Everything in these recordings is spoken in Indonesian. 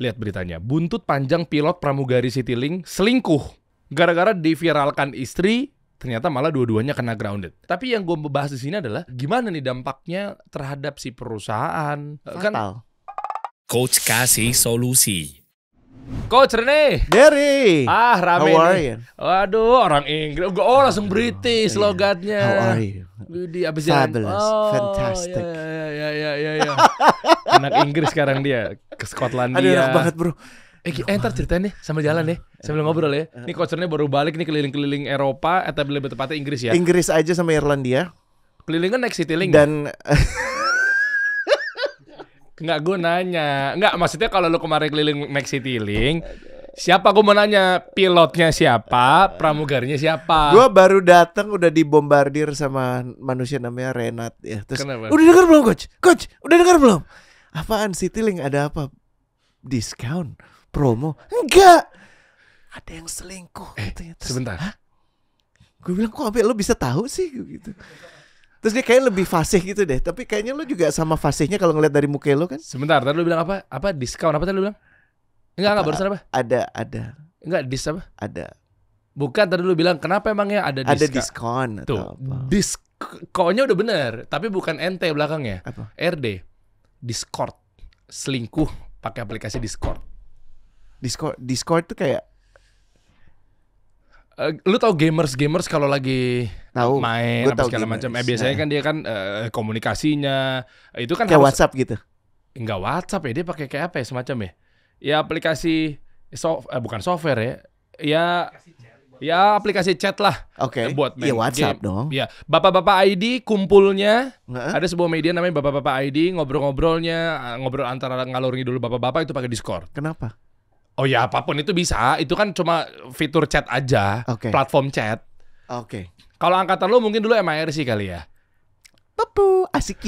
Lihat beritanya. Buntut panjang pilot pramugari Citylink selingkuh. Gara-gara diviralkan istri, ternyata malah dua-duanya kena grounded. Tapi yang gue bahas di sini adalah gimana nih dampaknya terhadap si perusahaan. Kan Fatal. Kan, Coach kasih solusi. Coach Rene. Derry. Ah, rame How are You? Waduh, orang Inggris. Oh, oh, langsung British oh, logatnya. How are you? Widih, abis Fabulous, Oh, fantastic. Ya, ya, ya, ya, Anak Inggris sekarang dia ke Skotlandia. Aduh, enak banget, Bro. Eh, eh ntar ceritain nih sambil jalan nih sambil ngobrol ya. Ini coachernya baru balik nih keliling-keliling Eropa atau lebih tepatnya Inggris ya. Inggris aja sama Irlandia. Kelilingnya naik link. Dan Enggak gue nanya. Enggak maksudnya kalau lu kemarin keliling Max City Link, siapa gue mau nanya pilotnya siapa, pramugarnya siapa? Gue baru datang udah dibombardir sama manusia namanya Renat ya. Terus Kenapa? udah dengar belum coach? Coach, udah dengar belum? Apaan City Link ada apa? Diskon, promo? Enggak. Ada yang selingkuh eh, Terus, sebentar. Gue bilang kok sampai lo bisa tahu sih gitu. Terus dia kayak lebih fasih gitu deh. Tapi kayaknya lu juga sama fasihnya kalau ngeliat dari muka lu kan. Sebentar, tadi lu bilang apa? Apa diskon apa tadi lu bilang? Enggak, enggak barusan apa? Ada, ada. Enggak dis apa? Ada. Bukan tadi lu bilang kenapa emangnya ada diskon? Ada diskon Tuh, apa? diskonnya udah bener, tapi bukan NT belakangnya. Apa? RD. Discord. Selingkuh pakai aplikasi Discord. Discord Discord tuh kayak Eh, lu tau gamers gamers kalau lagi tahu main apa segala macam eh biasanya nah. kan dia kan uh, komunikasinya itu kan kayak harus, WhatsApp gitu enggak WhatsApp ya dia pakai kayak apa ya semacam ya ya aplikasi so eh, bukan software ya ya Ya aplikasi chat lah. Oke. Okay. Eh, buat iya, main ya, WhatsApp game. dong. Ya, bapak-bapak ID kumpulnya Nggak. ada sebuah media namanya bapak-bapak ID ngobrol-ngobrolnya ngobrol antara ngalurin dulu bapak-bapak itu pakai Discord. Kenapa? Oh ya apapun itu bisa. Itu kan cuma fitur chat aja, okay. platform chat. Oke. Okay. Kalau angkatan lo mungkin dulu MIRC kali ya. Pupu, ICQ.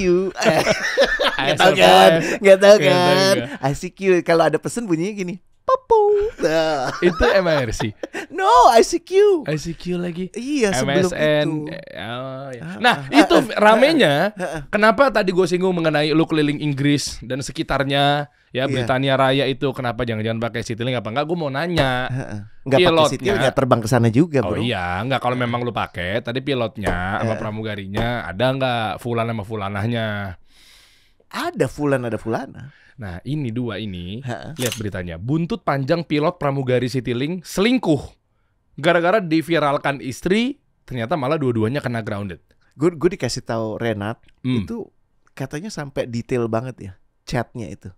Gak tau kan? Gak tau kan? ICQ. Kalau ada pesen bunyinya gini. Popo. Nah. itu MRC. No, ICQ. ICQ lagi. Iya, MSN. Itu. Eh, oh, iya. ah, Nah, ah, itu ah, ramenya. kenapa tadi gue singgung mengenai lu keliling Inggris dan sekitarnya, ya yeah. Britania Raya itu kenapa jangan-jangan pakai Citylink apa enggak? Gue mau nanya. Enggak pakai Citylink terbang ke sana juga, oh, Bro. Oh iya, enggak kalau memang lu pakai, tadi pilotnya sama pramugarinya ada enggak fulan sama fulanahnya? Ada fulan ada fulana. Nah, ini dua ini, ha? lihat beritanya. Buntut panjang pilot pramugari Citylink selingkuh. Gara-gara diviralkan istri, ternyata malah dua-duanya kena grounded. Gue gue dikasih tahu Renat, hmm. itu katanya sampai detail banget ya chatnya itu.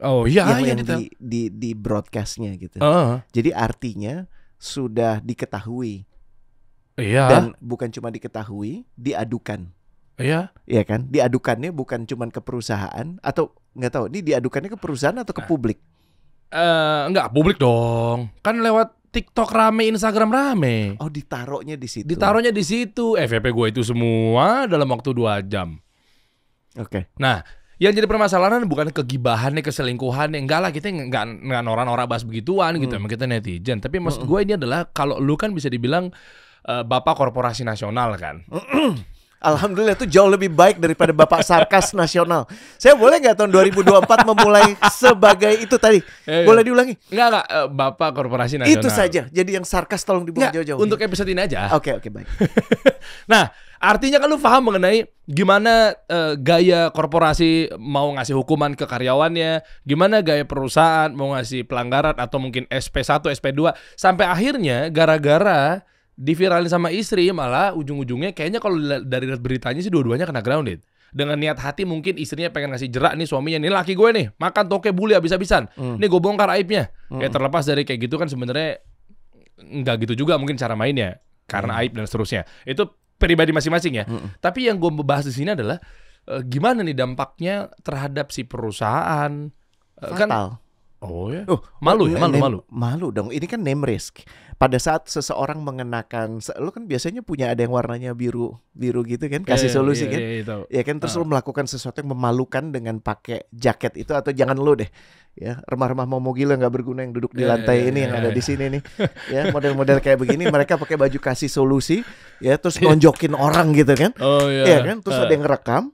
Oh iya, yang, iya, yang di, di di broadcastnya gitu. Uh. Jadi artinya sudah diketahui. Iya. Dan bukan cuma diketahui, diadukan. Iya. Iya kan? Diadukannya bukan cuma ke perusahaan atau nggak tahu. Ini diadukannya ke perusahaan atau ke nah. publik? Eh uh, enggak, publik dong. Kan lewat TikTok rame, Instagram rame. Oh, ditaruhnya di situ. Ditaruhnya di situ. FVP eh, gue itu semua dalam waktu dua jam. Oke. Okay. Nah, yang jadi permasalahan bukan kegibahan nih kegibahannya, keselingkuhannya. Enggak lah, kita enggak enggak orang-orang bahas begituan gitu. hmm. gitu. Emang kita netizen. Tapi maksud hmm. gue ini adalah kalau lu kan bisa dibilang uh, bapak korporasi nasional kan. Hmm. Alhamdulillah itu jauh lebih baik daripada Bapak Sarkas Nasional. Saya boleh nggak tahun 2024 memulai sebagai itu tadi? Ya, ya. Boleh diulangi? Enggak, enggak. Eh, Bapak Korporasi Nasional. Itu saja. Jadi yang sarkas tolong dibuang jauh-jauh. Untuk episode ini aja. Oke, okay, oke, okay, baik. nah, artinya kan lu paham mengenai gimana uh, gaya korporasi mau ngasih hukuman ke karyawannya, gimana gaya perusahaan mau ngasih pelanggaran atau mungkin SP1, SP2 sampai akhirnya gara-gara diviralin sama istri malah ujung-ujungnya kayaknya kalau dari beritanya sih dua-duanya kena grounded dengan niat hati mungkin istrinya pengen ngasih jerak nih suaminya nih laki gue nih makan toke bully abis abisan mm. nih gue bongkar aibnya ya, mm. kayak terlepas dari kayak gitu kan sebenarnya nggak gitu juga mungkin cara mainnya karena mm. aib dan seterusnya itu pribadi masing-masing ya mm. tapi yang gue bahas di sini adalah eh, gimana nih dampaknya terhadap si perusahaan eh, kan Fatal. kan Oh ya. Oh, malu ya, eh, malu, malu. Malu dong. Ini kan name risk. Pada saat seseorang mengenakan lo kan biasanya punya ada yang warnanya biru, biru gitu kan, kasih yeah, solusi yeah, kan. Yeah, yeah, ya kan terus uh. lo melakukan sesuatu yang memalukan dengan pakai jaket itu atau jangan lo deh. Ya, remah-remah mau gila nggak berguna yang duduk di yeah, lantai yeah, ini yeah, yang yeah, ada yeah. di sini nih. ya, model-model kayak begini mereka pakai baju kasih solusi ya terus iya. nonjokin orang gitu kan. Oh iya. Yeah. Ya kan terus uh. ada yang rekam.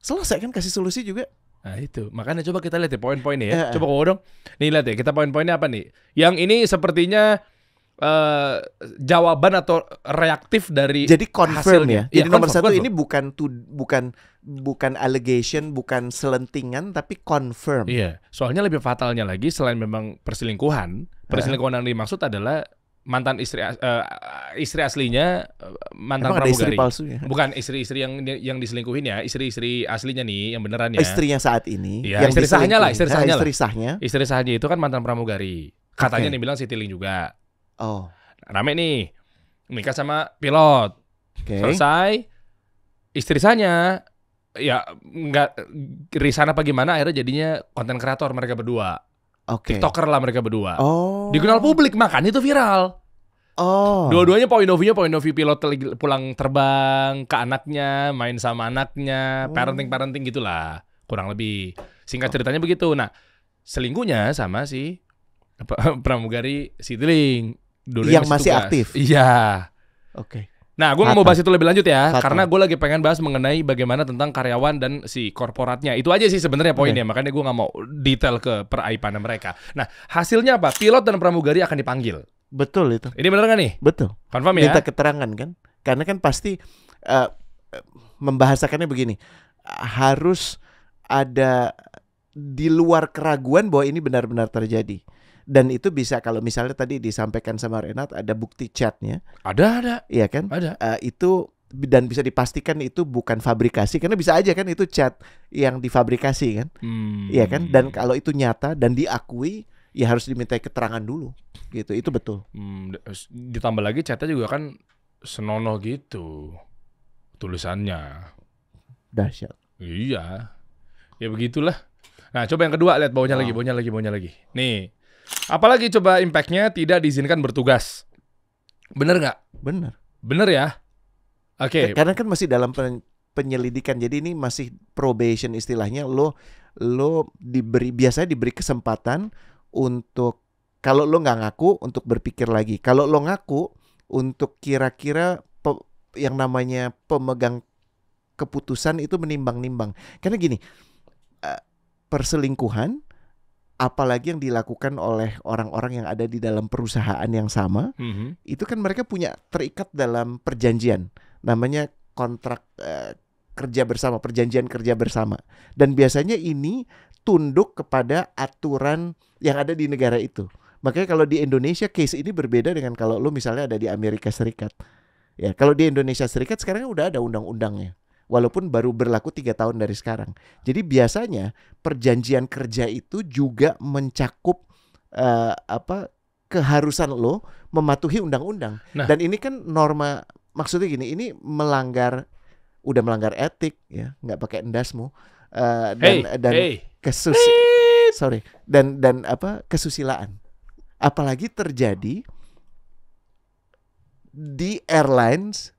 Selesai kan kasih solusi juga. Nah itu, makanya coba kita lihat ya poin-poinnya ya. Eh, eh. Coba kau dong. Nih lihat ya, kita poin-poinnya apa nih? Yang ini sepertinya uh, jawaban atau reaktif dari Jadi confirm ya. Jadi ya, nomor confirm, satu confirm. ini bukan to, bukan bukan allegation, bukan selentingan tapi confirm. Iya. Soalnya lebih fatalnya lagi selain memang perselingkuhan, perselingkuhan yang dimaksud adalah mantan istri uh, istri aslinya eh, mantan Emang pramugari. istri palsu ya? Bukan istri-istri yang yang diselingkuhin ya, istri-istri aslinya nih yang beneran ya. Oh, istri yang saat ini. Ya, yang istri sahnya lah, istri sahnya. Ah, istri sahnya. Istri sahnya itu kan mantan pramugari. Katanya okay. nih bilang si Tiling juga. Oh. Rame nih. Nikah sama pilot. Okay. Selesai. Istri sahnya ya nggak risana apa gimana akhirnya jadinya konten kreator mereka berdua. Okay. TikToker lah mereka berdua. Oh. Dikenal publik, makanya itu viral. Oh. Dua-duanya point of view-nya point of view pilot pulang terbang ke anaknya, main sama anaknya, oh. parenting-parenting gitulah. Kurang lebih. Singkat ceritanya begitu. Nah, selingkuhnya sama si pramugari Sidling. Yang masih masih aktif. Iya. Oke. Okay. Nah, gue mau bahas itu lebih lanjut ya, Satu. karena gue lagi pengen bahas mengenai bagaimana tentang karyawan dan si korporatnya. Itu aja sih sebenarnya poinnya, okay. makanya gue nggak mau detail ke peraipan mereka. Nah, hasilnya apa? Pilot dan pramugari akan dipanggil. Betul itu. Ini benar nggak nih? Betul. Confirm ya. Minta keterangan kan? Karena kan pasti uh, membahasakannya begini, harus ada di luar keraguan bahwa ini benar-benar terjadi dan itu bisa kalau misalnya tadi disampaikan sama Renat ada bukti chatnya ada ada iya kan ada uh, itu dan bisa dipastikan itu bukan fabrikasi karena bisa aja kan itu chat yang difabrikasi kan hmm. iya kan dan kalau itu nyata dan diakui ya harus dimintai keterangan dulu gitu itu betul hmm. ditambah lagi chatnya juga kan senonoh gitu tulisannya dahsyat iya ya begitulah nah coba yang kedua lihat baunya oh. lagi baunya lagi baunya lagi nih Apalagi coba impactnya tidak diizinkan bertugas. Bener nggak? Bener. Bener ya. Oke. Okay. Karena kan masih dalam penyelidikan, jadi ini masih probation istilahnya. Lo lo diberi biasanya diberi kesempatan untuk kalau lo nggak ngaku untuk berpikir lagi. Kalau lo ngaku untuk kira-kira yang namanya pemegang keputusan itu menimbang-nimbang. Karena gini, eh, perselingkuhan apalagi yang dilakukan oleh orang-orang yang ada di dalam perusahaan yang sama, mm -hmm. itu kan mereka punya terikat dalam perjanjian, namanya kontrak uh, kerja bersama, perjanjian kerja bersama, dan biasanya ini tunduk kepada aturan yang ada di negara itu. Makanya kalau di Indonesia case ini berbeda dengan kalau lu misalnya ada di Amerika Serikat. Ya, kalau di Indonesia Serikat sekarang udah ada undang-undangnya walaupun baru berlaku tiga tahun dari sekarang. Jadi biasanya perjanjian kerja itu juga mencakup uh, apa keharusan lo mematuhi undang-undang. Nah. Dan ini kan norma maksudnya gini, ini melanggar udah melanggar etik ya, nggak pakai endasmu uh, dan hey, dan hey. kesus hey. sorry dan dan apa kesusilaan. Apalagi terjadi di airlines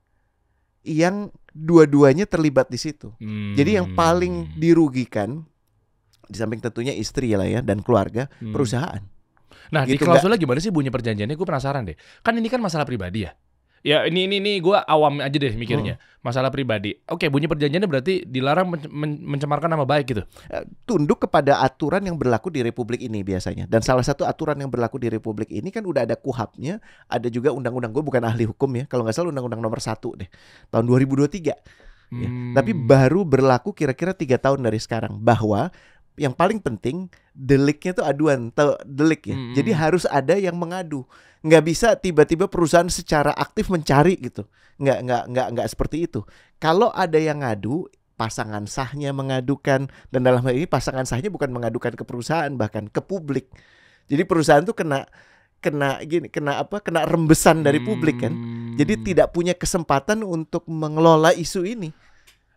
yang dua-duanya terlibat di situ. Hmm. Jadi yang paling dirugikan di samping tentunya istri lah ya dan keluarga, hmm. perusahaan. Nah, gitu di klausulnya gimana sih bunyi perjanjiannya? Gue penasaran deh. Kan ini kan masalah pribadi ya. Ya ini ini ini gue awam aja deh mikirnya hmm. masalah pribadi. Oke bunyi perjanjiannya berarti dilarang men men mencemarkan nama baik gitu. Eh, tunduk kepada aturan yang berlaku di republik ini biasanya. Dan salah satu aturan yang berlaku di republik ini kan udah ada kuhapnya, ada juga undang-undang gue bukan ahli hukum ya. Kalau nggak salah undang-undang nomor satu deh tahun 2023. Ya, hmm. Tapi baru berlaku kira-kira tiga -kira tahun dari sekarang bahwa yang paling penting deliknya tuh aduan atau delik ya. Hmm. Jadi harus ada yang mengadu. Nggak bisa tiba-tiba perusahaan secara aktif mencari gitu. Nggak nggak nggak nggak seperti itu. Kalau ada yang ngadu, pasangan sahnya mengadukan dan dalam hal ini pasangan sahnya bukan mengadukan ke perusahaan bahkan ke publik. Jadi perusahaan tuh kena kena gini kena apa kena rembesan dari publik kan. Jadi hmm. tidak punya kesempatan untuk mengelola isu ini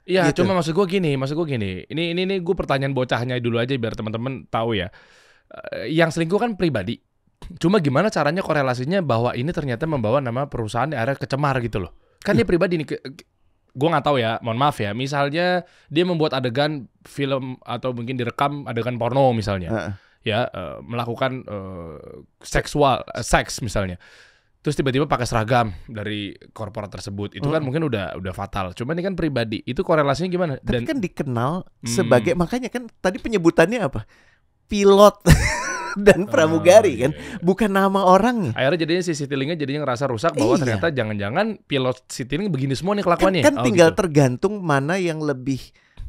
Iya, gitu. cuma maksud gue gini, maksud gue gini. Ini ini ini gue pertanyaan bocahnya dulu aja biar teman-teman tahu ya. Eh, yang selingkuh kan pribadi. Cuma gimana caranya korelasinya bahwa ini ternyata membawa nama perusahaan akhirnya kecemar gitu loh. Kan dia iya. pribadi nih. Gue nggak tahu ya, mohon maaf ya. Misalnya dia membuat adegan film atau mungkin direkam adegan porno misalnya. Uh -uh. Ya, uh, melakukan uh, seksual, uh, seks misalnya terus tiba-tiba pakai seragam dari korporat tersebut itu kan mungkin udah udah fatal Cuma ini kan pribadi itu korelasinya gimana tapi Dan, kan dikenal hmm. sebagai makanya kan tadi penyebutannya apa pilot dan oh, pramugari oh, kan, iya, iya. bukan nama orang. Ya? Akhirnya jadinya si Citilingnya jadinya ngerasa rusak bahwa iya. ternyata jangan-jangan pilot ini begini semua nih kelakuannya. Kan, kan oh, tinggal gitu. tergantung mana yang lebih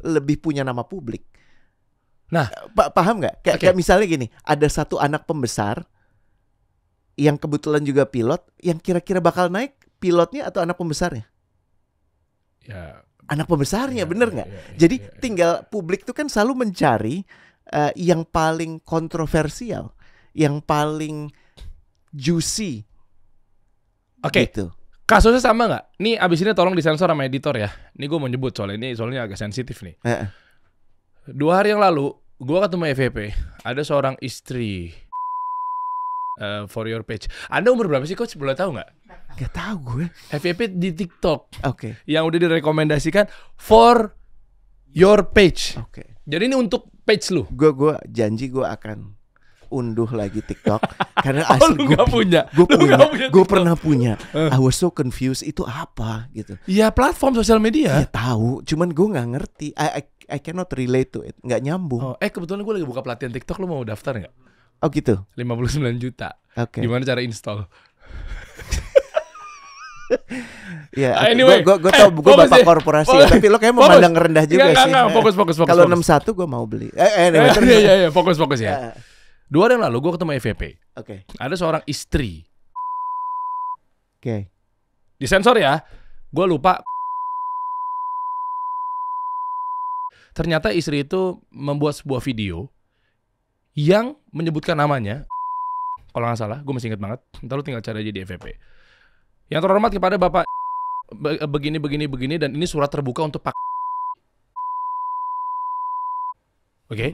lebih punya nama publik. Nah, Pak paham nggak? Kayak okay. Kaya misalnya gini, ada satu anak pembesar yang kebetulan juga pilot, yang kira-kira bakal naik pilotnya atau anak pembesarnya? Ya. Anak pembesarnya, ya, bener nggak? Ya, ya, Jadi ya, ya. tinggal publik tuh kan selalu mencari uh, yang paling kontroversial, yang paling juicy. Oke. Okay. Gitu. Kasusnya sama nggak? Nih abis ini tolong disensor sama editor ya. Ini gue mau nyebut soal ini soalnya agak sensitif nih. Eh. Dua hari yang lalu gue ketemu FVP, ada seorang istri uh, for your page. Anda umur berapa sih coach? Boleh tahu nggak? Gak tahu gue. FYP di TikTok. Oke. Okay. Yang udah direkomendasikan for your page. Oke. Okay. Jadi ini untuk page lu. Gue gue janji gue akan unduh lagi TikTok karena oh, asli gue punya, gue punya, gue pernah punya. Eh. I was so confused itu apa gitu. Iya platform sosial media. Ya tahu, cuman gue nggak ngerti. I, I I cannot relate to it, nggak nyambung. Oh, eh kebetulan gue lagi buka pelatihan TikTok, lo mau daftar nggak? Oh gitu. 59 juta. Oke. Okay. Gimana cara install? ya, yeah, anyway, gue gue tau eh, gue bapak ya. korporasi, fokus, tapi lo kayak mau fokus, rendah juga enggak, sih. Enggak, fokus fokus fokus. Kalau enam satu gue mau beli. Eh, eh, ya, ya, ya, fokus fokus ya. Eh. Dua hari yang lalu gue ketemu EVP. Oke. Okay. Ada seorang istri. Oke. Okay. Di sensor ya. Gue lupa. Ternyata istri itu membuat sebuah video yang menyebutkan namanya kalau nggak salah, gue masih inget banget. Ntar lu tinggal cari aja di FVP. Yang terhormat kepada Bapak eh, begini begini begini dan ini surat terbuka untuk Pak. Oke. Okay?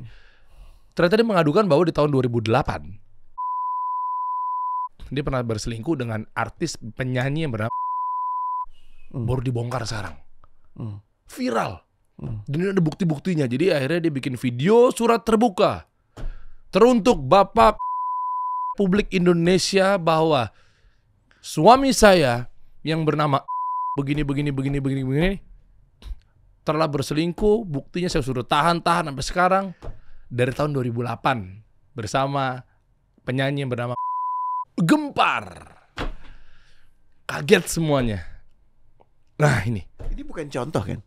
Ternyata dia mengadukan bahwa di tahun 2008 dia pernah berselingkuh dengan artis penyanyi yang bernama hmm. baru dibongkar sekarang. Hmm. Viral. Hmm. Dan ada bukti-buktinya. Jadi akhirnya dia bikin video surat terbuka teruntuk Bapak Publik Indonesia bahwa suami saya yang bernama begini begini begini begini begini telah berselingkuh, buktinya saya suruh tahan-tahan sampai sekarang dari tahun 2008 bersama penyanyi yang bernama Gempar. Kaget semuanya. Nah, ini. Ini bukan contoh kan?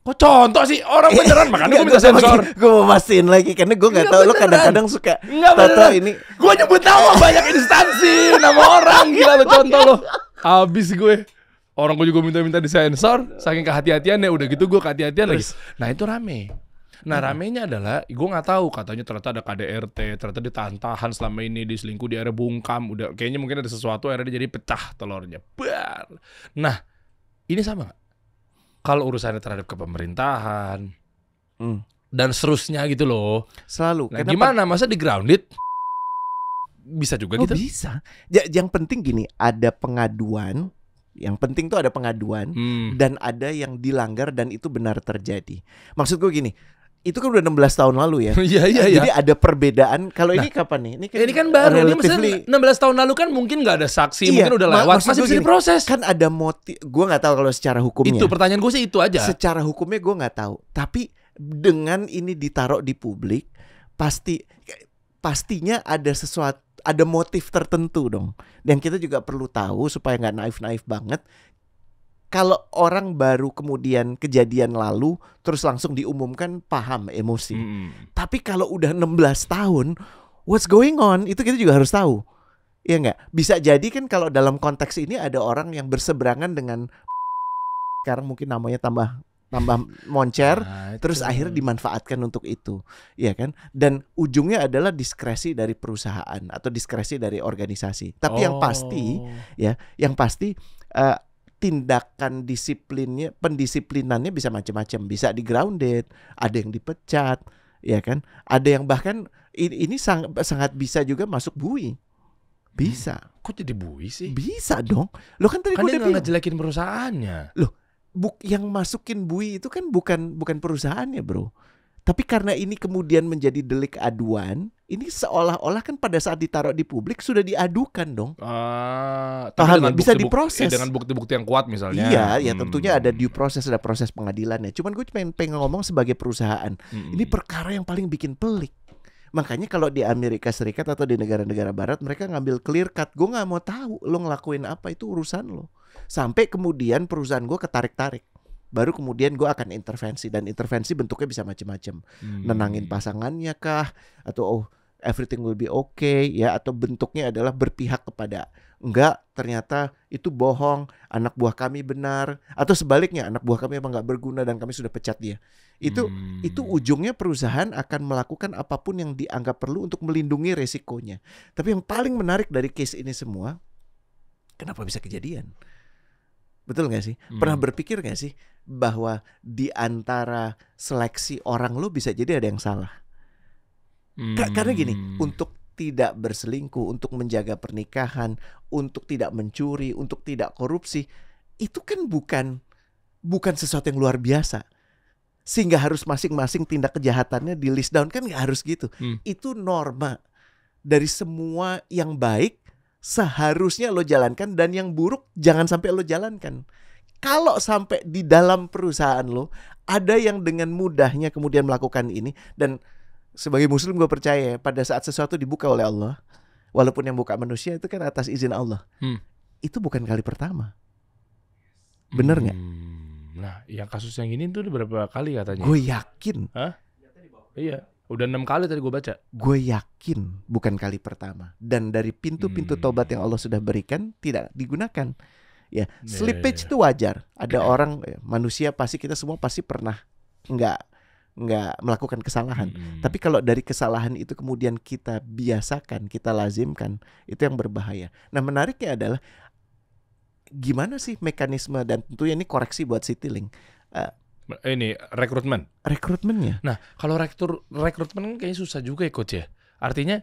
Kok contoh sih orang iya, beneran makanya gue minta sensor. Gue mau pastiin lagi karena gue nggak iya, tahu lo kadang-kadang suka tato ini. Gue nyebut nama banyak instansi nama orang gila lo contoh lo. Abis gue. Orang gue juga minta-minta di sensor saking kehati hatian ya udah gitu gue kehati-hatian lagi. Nah itu rame. Nah hmm. ramenya adalah gue nggak tahu katanya ternyata ada KDRT, ternyata ditantahan selama ini diselingkuh di area bungkam, udah kayaknya mungkin ada sesuatu akhirnya jadi pecah telurnya. Nah ini sama gak? kalau urusannya terhadap kepemerintahan hmm. dan seterusnya gitu loh. Selalu. Nah, Kenapa? gimana masa di grounded? Bisa juga oh, gitu. Bisa. Ya, yang penting gini, ada pengaduan. Yang penting tuh ada pengaduan hmm. dan ada yang dilanggar dan itu benar terjadi. Maksudku gini, itu kan udah 16 tahun lalu ya. Iya iya iya. Jadi ada perbedaan. Kalau nah, ini kapan nih? Ini kan, ini kan baru. Ini maksudnya 16 tahun lalu kan mungkin nggak ada saksi, iya, mungkin udah lewat. Masih bisa diproses. Kan ada motif. Gue nggak tahu kalau secara hukumnya. Itu pertanyaan gue sih itu aja. Secara hukumnya gue nggak tahu. Tapi dengan ini ditaruh di publik, pasti pastinya ada sesuatu, ada motif tertentu dong. Dan kita juga perlu tahu supaya nggak naif-naif banget kalau orang baru kemudian kejadian lalu terus langsung diumumkan paham emosi. Mm. Tapi kalau udah 16 tahun, what's going on? Itu kita juga harus tahu. Iya enggak? Bisa jadi kan kalau dalam konteks ini ada orang yang berseberangan dengan sekarang mungkin namanya tambah tambah moncer nah, terus akhir dimanfaatkan untuk itu ya kan dan ujungnya adalah diskresi dari perusahaan atau diskresi dari organisasi tapi oh. yang pasti oh. ya yang pasti uh, tindakan disiplinnya, pendisiplinannya bisa macam-macam. Bisa di grounded, ada yang dipecat, ya kan? Ada yang bahkan ini, ini sangat, sangat bisa juga masuk bui. Bisa. Hmm, kok jadi bui sih? Bisa dong. Lo kan tadi kan gue udah ngejelekin perusahaannya. Loh, buk yang masukin bui itu kan bukan bukan perusahaannya, Bro. Tapi karena ini kemudian menjadi delik aduan, ini seolah-olah kan pada saat ditaruh di publik sudah diadukan dong. Uh, Bisa diproses. Ya, dengan bukti-bukti yang kuat misalnya. Iya, ya, hmm. ya tentunya ada due proses, ada proses pengadilan ya. Cuman gue pengen, pengen ngomong sebagai perusahaan. Hmm. Ini perkara yang paling bikin pelik. Makanya kalau di Amerika Serikat atau di negara-negara barat mereka ngambil clear cut. Gue nggak mau tahu lo ngelakuin apa itu urusan lo. Sampai kemudian perusahaan gue ketarik-tarik baru kemudian gue akan intervensi dan intervensi bentuknya bisa macam-macam hmm. nenangin pasangannya kah atau oh everything will be okay ya atau bentuknya adalah berpihak kepada enggak ternyata itu bohong anak buah kami benar atau sebaliknya anak buah kami emang nggak berguna dan kami sudah pecat dia itu hmm. itu ujungnya perusahaan akan melakukan apapun yang dianggap perlu untuk melindungi resikonya tapi yang paling menarik dari case ini semua kenapa bisa kejadian betul nggak sih hmm. pernah berpikir nggak sih bahwa di antara seleksi orang lo bisa jadi ada yang salah Hmm. Karena gini, hmm. untuk tidak berselingkuh, untuk menjaga pernikahan, untuk tidak mencuri, untuk tidak korupsi, itu kan bukan bukan sesuatu yang luar biasa. Sehingga harus masing-masing tindak kejahatannya di list down kan nggak harus gitu. Hmm. Itu norma dari semua yang baik seharusnya lo jalankan dan yang buruk jangan sampai lo jalankan. Kalau sampai di dalam perusahaan lo ada yang dengan mudahnya kemudian melakukan ini dan sebagai muslim gue percaya pada saat sesuatu dibuka oleh Allah walaupun yang buka manusia itu kan atas izin Allah hmm. itu bukan kali pertama hmm. bener nggak hmm. nah yang kasus yang ini tuh berapa kali katanya gue yakin Hah? iya udah enam kali tadi gue baca gue yakin bukan kali pertama dan dari pintu-pintu hmm. tobat yang Allah sudah berikan tidak digunakan ya yeah, slippage iya, iya. itu yeah, yeah. wajar ada orang eh, manusia pasti kita semua pasti pernah nggak nggak melakukan kesalahan. Hmm. Tapi kalau dari kesalahan itu kemudian kita biasakan, kita lazimkan, itu yang berbahaya. Nah, menariknya adalah gimana sih mekanisme dan tentunya ini koreksi buat Citylink. Uh, ini rekrutmen. Rekrutmennya. Nah, kalau rekrut rekrutmen kan kayaknya susah juga ya coach ya. Artinya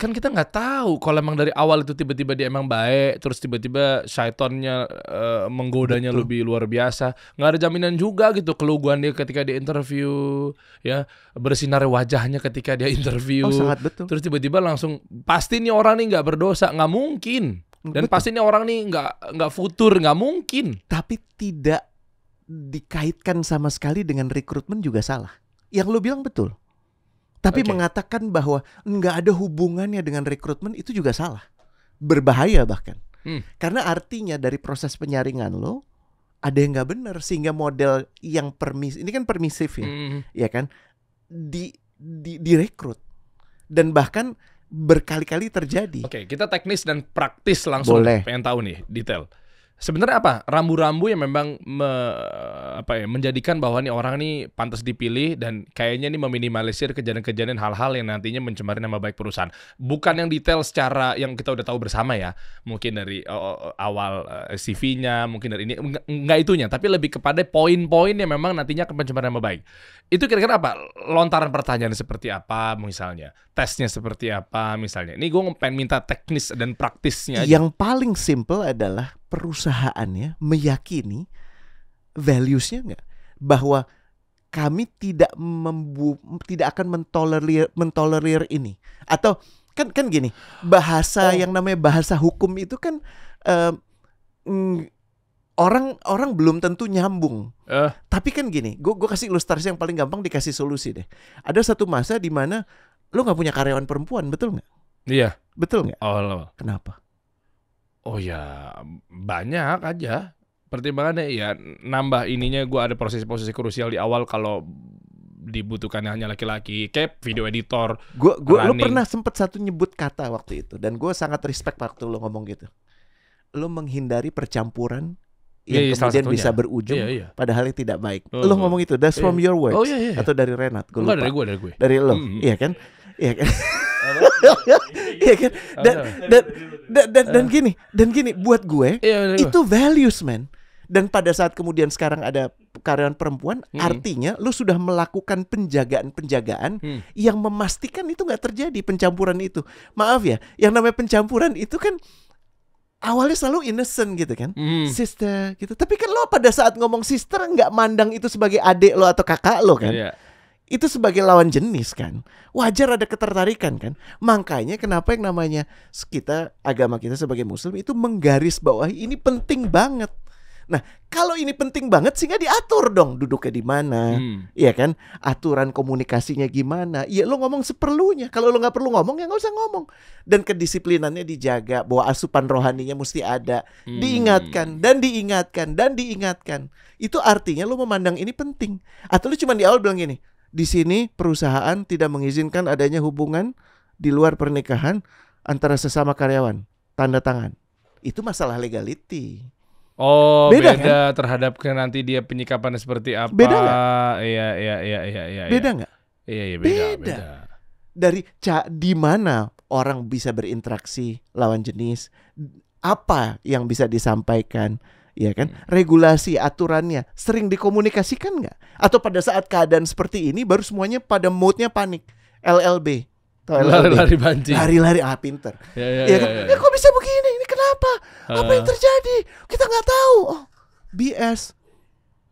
kan kita nggak tahu kalau emang dari awal itu tiba-tiba dia emang baik terus tiba-tiba syaitonnya uh, menggodanya Betul. lebih luar biasa nggak ada jaminan juga gitu keluguan dia ketika dia interview ya bersinar wajahnya ketika dia interview oh, sangat betul. terus tiba-tiba langsung pasti nih orang nih nggak berdosa nggak mungkin dan betul. pasti ini orang nih nggak nggak futur nggak mungkin tapi tidak dikaitkan sama sekali dengan rekrutmen juga salah yang lu bilang betul tapi okay. mengatakan bahwa nggak ada hubungannya dengan rekrutmen itu juga salah. Berbahaya bahkan. Hmm. Karena artinya dari proses penyaringan lo ada yang nggak benar sehingga model yang permis ini kan permisif ya, hmm. ya kan di, di direkrut dan bahkan berkali-kali terjadi. Oke, okay, kita teknis dan praktis langsung Boleh. pengen tahu nih detail sebenarnya apa rambu-rambu yang memang me, apa ya menjadikan bahwa nih orang nih pantas dipilih dan kayaknya nih meminimalisir kejadian-kejadian hal-hal yang nantinya mencemari nama baik perusahaan bukan yang detail secara yang kita udah tahu bersama ya mungkin dari uh, awal uh, eh, CV-nya mungkin dari ini nggak itunya tapi lebih kepada poin-poin yang memang nantinya akan mencemari nama baik itu kira-kira apa lontaran pertanyaan seperti apa misalnya tesnya seperti apa misalnya ini gue pengen minta teknis dan praktisnya aja. yang paling simple adalah perusahaannya meyakini valuesnya nggak bahwa kami tidak membu tidak akan mentolerir mentolerir ini atau kan kan gini bahasa oh. yang namanya bahasa hukum itu kan uh, mm, orang orang belum tentu nyambung uh. tapi kan gini gue gue kasih ilustrasi yang paling gampang dikasih solusi deh ada satu masa di mana lo nggak punya karyawan perempuan betul nggak iya betul nggak oh, kenapa Oh ya banyak aja pertimbangannya ya nambah ininya gue ada posisi-posisi krusial di awal kalau dibutuhkan hanya laki-laki kayak video editor gue gue lu pernah sempet satu nyebut kata waktu itu dan gue sangat respect waktu lu ngomong gitu lu menghindari percampuran iya, yang yeah, iya, kemudian bisa berujung yeah, yeah. padahal tidak baik uh, lu oh. ngomong itu that's yeah. from iya. your words oh, yeah, yeah. atau dari Renat gue lupa dari gue dari gue dari lo mm -hmm. iya kan iya kan Iya kan? Dan dan dan, dan, dan eh. gini, dan gini buat gue iya, -bener. itu values man. Dan pada saat kemudian sekarang ada karyawan perempuan, hmm. artinya lu sudah melakukan penjagaan-penjagaan hmm. yang memastikan itu nggak terjadi pencampuran itu. Maaf ya, yang namanya pencampuran itu kan awalnya selalu innocent gitu kan, hmm. sister gitu. Tapi kan lo pada saat ngomong sister nggak mandang itu sebagai adik lo atau kakak lo kan. Yeah itu sebagai lawan jenis kan wajar ada ketertarikan kan makanya kenapa yang namanya kita agama kita sebagai muslim itu menggaris bawah ini penting banget nah kalau ini penting banget sehingga diatur dong duduknya di mana hmm. ya kan aturan komunikasinya gimana ya lo ngomong seperlunya kalau lo nggak perlu ngomong ya nggak usah ngomong dan kedisiplinannya dijaga bahwa asupan rohaninya mesti ada hmm. diingatkan dan diingatkan dan diingatkan itu artinya lo memandang ini penting atau lo cuma di awal bilang gini di sini perusahaan tidak mengizinkan adanya hubungan di luar pernikahan antara sesama karyawan. Tanda tangan. Itu masalah legality. Oh, beda, beda kan? terhadap nanti dia penyikapannya seperti apa. Beda gak? Iya, iya, iya, iya, iya. Beda nggak? Iya, iya, beda, beda. beda. Dari ca di mana orang bisa berinteraksi lawan jenis, apa yang bisa disampaikan, ya kan? Hmm. Regulasi aturannya sering dikomunikasikan nggak? Atau pada saat keadaan seperti ini baru semuanya pada moodnya panik, LLB. Lari-lari banci. Lari-lari ah pinter. Ya, ya, iya ya, kan? ya, ya. ya kok bisa begini? Ini kenapa? Uh. Apa yang ah. terjadi? Kita nggak tahu. Oh, BS.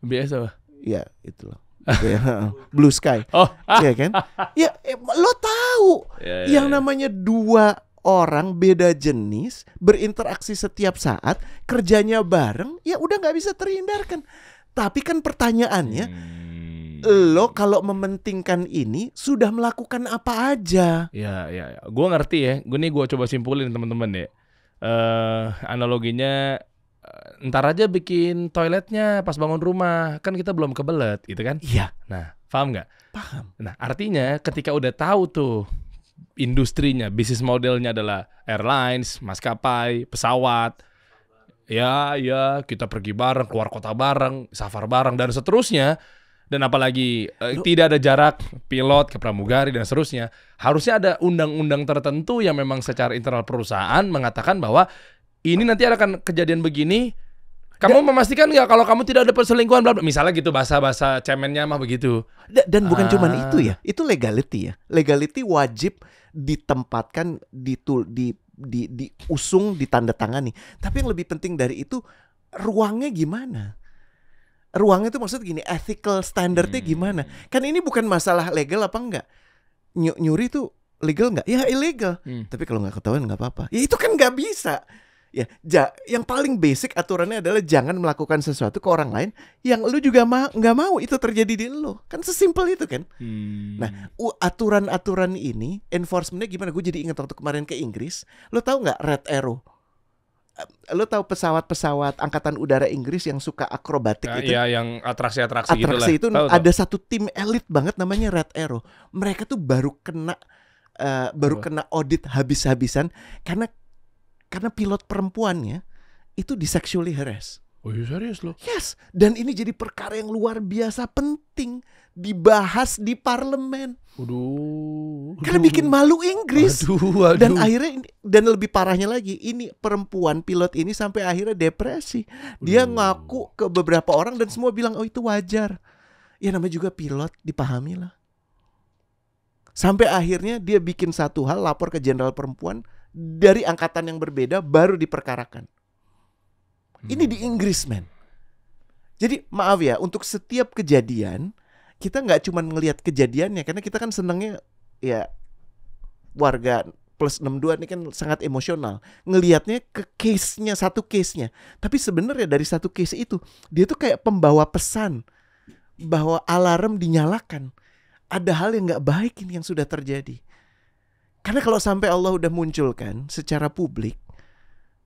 BS apa? Ya, itu loh. Blue Sky. Oh, iya kan? ya kan? Ya, lo tahu ya, ya, yang ya. namanya dua orang beda jenis berinteraksi setiap saat kerjanya bareng ya udah nggak bisa terhindarkan tapi kan pertanyaannya hmm. lo kalau mementingkan ini sudah melakukan apa aja ya ya, ya. gue ngerti ya gue nih gue coba simpulin teman-teman ya uh, analoginya eh, ntar aja bikin toiletnya pas bangun rumah kan kita belum kebelet gitu kan iya nah paham nggak paham nah artinya ketika udah tahu tuh industrinya, bisnis modelnya adalah airlines, maskapai, pesawat. Ya, ya, kita pergi bareng, keluar kota bareng, safar bareng dan seterusnya. Dan apalagi eh, tidak ada jarak pilot ke pramugari dan seterusnya. Harusnya ada undang-undang tertentu yang memang secara internal perusahaan mengatakan bahwa ini nanti akan kejadian begini, kamu da memastikan nggak kalau kamu tidak ada perselingkuhan bla Misalnya gitu bahasa-bahasa cemennya mah begitu. Da dan bukan ah. cuma itu ya. Itu legality ya. Legality wajib ditempatkan di tool di di diusung di tanda tangan nih. Tapi yang lebih penting dari itu ruangnya gimana? Ruangnya itu maksud gini, ethical standardnya hmm. gimana? Kan ini bukan masalah legal apa enggak. Ny nyuri itu legal enggak? Ya illegal. Hmm. Tapi kalau nggak ketahuan nggak apa-apa. Ya itu kan nggak bisa ya ja, yang paling basic aturannya adalah jangan melakukan sesuatu ke orang lain yang lu juga ma nggak mau itu terjadi di lu kan sesimpel itu kan hmm. nah aturan-aturan ini enforcementnya gimana gue jadi ingat waktu kemarin ke Inggris lu tahu nggak Red Arrow eh, lo tahu pesawat-pesawat angkatan udara Inggris yang suka akrobatik Ya, itu? ya yang atraksi-atraksi itu. Atraksi itu tahu, ada tahu. satu tim elit banget namanya Red Arrow. Mereka tuh baru kena uh, baru kena audit habis-habisan karena karena pilot perempuannya itu di sexually harass. Oh, you iya, serius loh? Yes, dan ini jadi perkara yang luar biasa penting dibahas di parlemen. Waduh. Karena bikin malu Inggris. Aduh, aduh. Dan akhirnya dan lebih parahnya lagi, ini perempuan pilot ini sampai akhirnya depresi. Dia ngaku ke beberapa orang dan semua bilang, "Oh, itu wajar." Ya namanya juga pilot, dipahami lah. Sampai akhirnya dia bikin satu hal lapor ke jenderal perempuan dari angkatan yang berbeda baru diperkarakan. Hmm. Ini di Inggris, men. Jadi maaf ya, untuk setiap kejadian kita nggak cuma ngelihat kejadiannya karena kita kan senangnya ya warga plus 62 ini kan sangat emosional ngelihatnya ke case-nya satu case-nya. Tapi sebenarnya dari satu case itu dia tuh kayak pembawa pesan bahwa alarm dinyalakan. Ada hal yang nggak baik ini yang sudah terjadi. Karena kalau sampai Allah udah munculkan secara publik,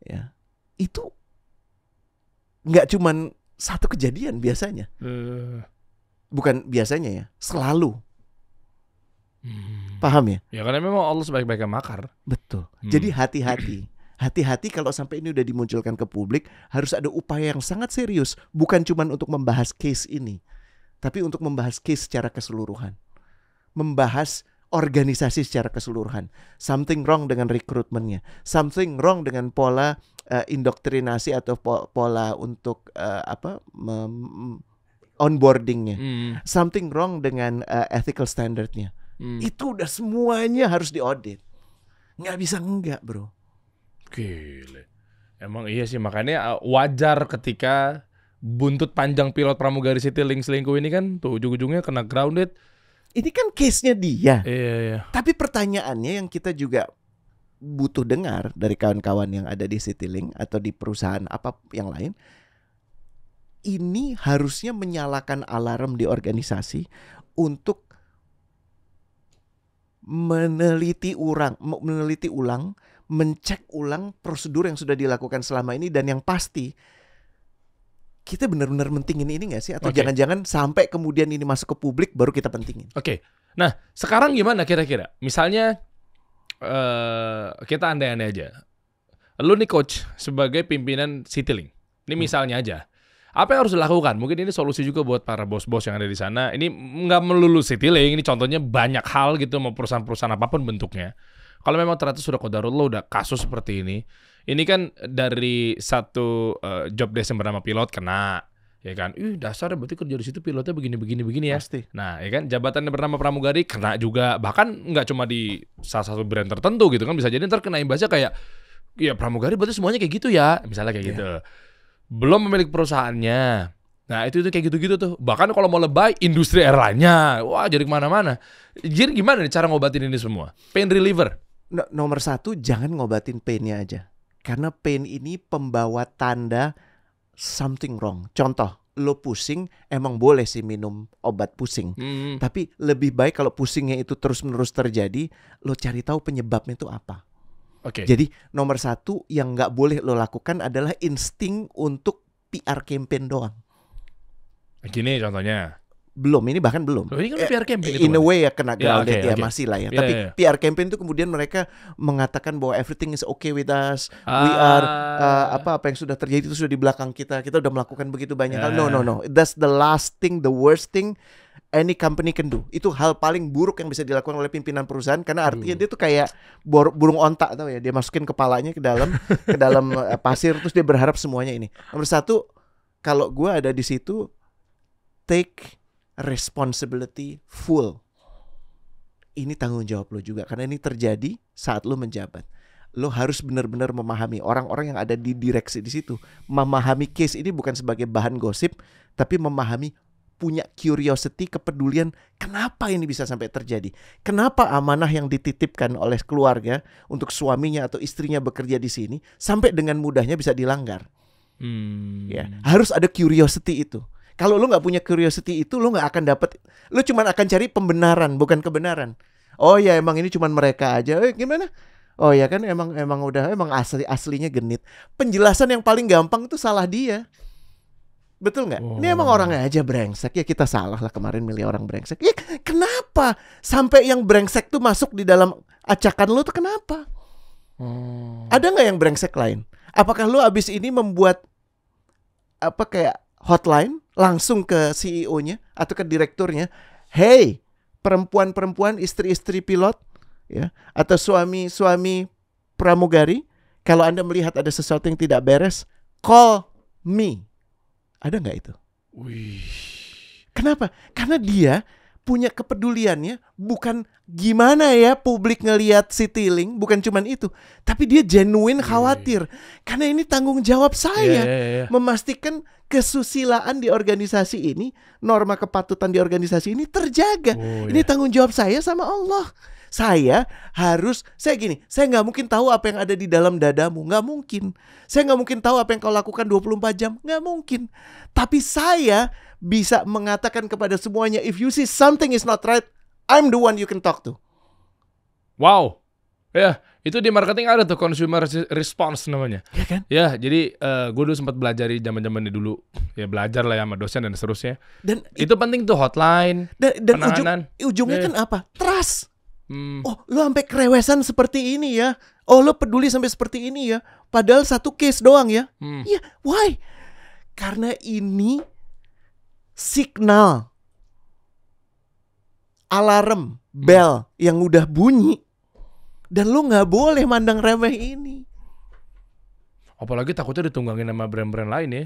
ya itu nggak cuman satu kejadian biasanya, eh. bukan biasanya ya, selalu. Hmm. Paham ya? Ya karena memang Allah sebaik-baiknya makar. Betul. Hmm. Jadi hati-hati. Hati-hati kalau sampai ini udah dimunculkan ke publik, harus ada upaya yang sangat serius, bukan cuma untuk membahas case ini, tapi untuk membahas case secara keseluruhan. Membahas organisasi secara keseluruhan. Something wrong dengan rekrutmennya. Something wrong dengan pola uh, indoktrinasi atau pola untuk uh, apa onboardingnya. Mm. Something wrong dengan uh, ethical standardnya. Mm. Itu udah semuanya harus diaudit. Nggak bisa enggak bro. Gile. Emang iya sih makanya wajar ketika buntut panjang pilot pramugari City Link selingkuh ini kan tuh ujung-ujungnya kena grounded ini kan case-nya dia. Iya, iya. Tapi pertanyaannya yang kita juga butuh dengar dari kawan-kawan yang ada di Citylink atau di perusahaan apa yang lain, ini harusnya menyalakan alarm di organisasi untuk meneliti ulang, meneliti ulang, mencek ulang prosedur yang sudah dilakukan selama ini dan yang pasti kita benar-benar mentingin ini nggak sih atau jangan jangan-jangan sampai kemudian ini masuk ke publik baru kita pentingin? Oke. Okay. Nah, sekarang gimana kira-kira? Misalnya uh, kita andai-andai aja. Lu nih coach sebagai pimpinan Citylink. Ini hmm. misalnya aja. Apa yang harus dilakukan? Mungkin ini solusi juga buat para bos-bos yang ada di sana. Ini nggak melulu Citylink, ini contohnya banyak hal gitu mau perusahaan-perusahaan apapun bentuknya. Kalau memang ternyata sudah kodarut lo udah kasus seperti ini, ini kan dari satu uh, job desk yang bernama pilot kena ya kan, ih dasar berarti kerja di situ pilotnya begini begini begini ya. Pasti. Nah, ya kan jabatan yang bernama pramugari kena juga, bahkan nggak cuma di salah satu brand tertentu gitu kan, bisa jadi ntar kena imbasnya kayak, ya pramugari berarti semuanya kayak gitu ya, misalnya kayak yeah. gitu. Belum memiliki perusahaannya, Nah itu itu kayak gitu-gitu tuh. Bahkan kalau mau lebay, industri airline-nya, wah jadi kemana-mana. Jadi gimana nih cara ngobatin ini semua? Pain reliever. No, nomor satu, jangan ngobatin painnya aja. Karena pain ini pembawa tanda something wrong. Contoh, lo pusing emang boleh sih minum obat pusing. Hmm. Tapi lebih baik kalau pusingnya itu terus-menerus terjadi, lo cari tahu penyebabnya itu apa. Oke. Okay. Jadi nomor satu yang nggak boleh lo lakukan adalah insting untuk PR campaign doang. Gini contohnya belum ini bahkan belum. Oh, ini kan eh, PR campaign In a way ya kena ya, grounded okay, ya masih lah ya. Yeah, Tapi yeah. Ya. PR campaign itu kemudian mereka mengatakan bahwa everything is okay with us. uh, We ah. are uh, apa apa yang sudah terjadi itu sudah di belakang kita. Kita sudah melakukan begitu banyak yeah. hal. No ya, no no. That's the last thing, the worst thing any company can do. Itu hal paling buruk yang bisa dilakukan oleh pimpinan perusahaan karena artinya hmm. dia tuh kayak burung ontak tau ya. Dia masukin kepalanya ke dalam ke dalam eh, pasir terus dia berharap semuanya ini. Nomor satu kalau gue ada di situ take responsibility full. Ini tanggung jawab lo juga karena ini terjadi saat lo menjabat. Lo harus benar-benar memahami orang-orang yang ada di direksi di situ. Memahami case ini bukan sebagai bahan gosip, tapi memahami punya curiosity, kepedulian kenapa ini bisa sampai terjadi. Kenapa amanah yang dititipkan oleh keluarga untuk suaminya atau istrinya bekerja di sini sampai dengan mudahnya bisa dilanggar. Hmm. Ya, harus ada curiosity itu. Kalau lu nggak punya curiosity itu lu nggak akan dapet. Lu cuma akan cari pembenaran, bukan kebenaran. Oh ya emang ini cuma mereka aja. Eh gimana? Oh ya kan emang emang udah emang asli aslinya genit. Penjelasan yang paling gampang itu salah dia. Betul nggak? Oh. Ini emang orang aja brengsek ya kita salah lah kemarin milih orang brengsek. Ya kenapa sampai yang brengsek tuh masuk di dalam acakan lo tuh kenapa? Hmm. Ada nggak yang brengsek lain? Apakah lo abis ini membuat apa kayak hotline langsung ke CEO-nya atau ke direkturnya, "Hey, perempuan-perempuan istri-istri pilot ya atau suami-suami pramugari, kalau Anda melihat ada sesuatu yang tidak beres, call me." Ada nggak itu? Wih. Kenapa? Karena dia punya kepeduliannya bukan gimana ya publik ngelihat si bukan cuman itu tapi dia genuine iya, iya, khawatir yeah. karena ini tanggung jawab saya yeah, yeah, yeah. memastikan kesusilaan di organisasi ini norma kepatutan di organisasi ini terjaga oh, yeah. ini tanggung jawab saya sama Allah saya harus saya gini saya nggak mungkin tahu apa yang ada di dalam dadamu nggak mungkin saya nggak mungkin tahu apa yang kau lakukan 24 jam nggak mungkin tapi saya bisa mengatakan kepada semuanya, if you see something is not right, I'm the one you can talk to. Wow. Ya, itu di marketing ada tuh consumer response namanya. Iya kan? Ya, jadi uh, eh, gue dulu sempat belajar di zaman-zaman dulu. Ya belajar lah ya sama dosen dan seterusnya. Dan itu penting tuh hotline. Dan, dan ujung, ujungnya yeah. kan apa? Trust. Hmm. Oh, lo sampai kerewesan seperti ini ya. Oh, lo peduli sampai seperti ini ya. Padahal satu case doang ya. Hmm. Iya, hmm. yeah, why? Karena ini signal alarm bell yang udah bunyi dan lu nggak boleh mandang remeh ini apalagi takutnya ditunggangin sama brand-brand lain ya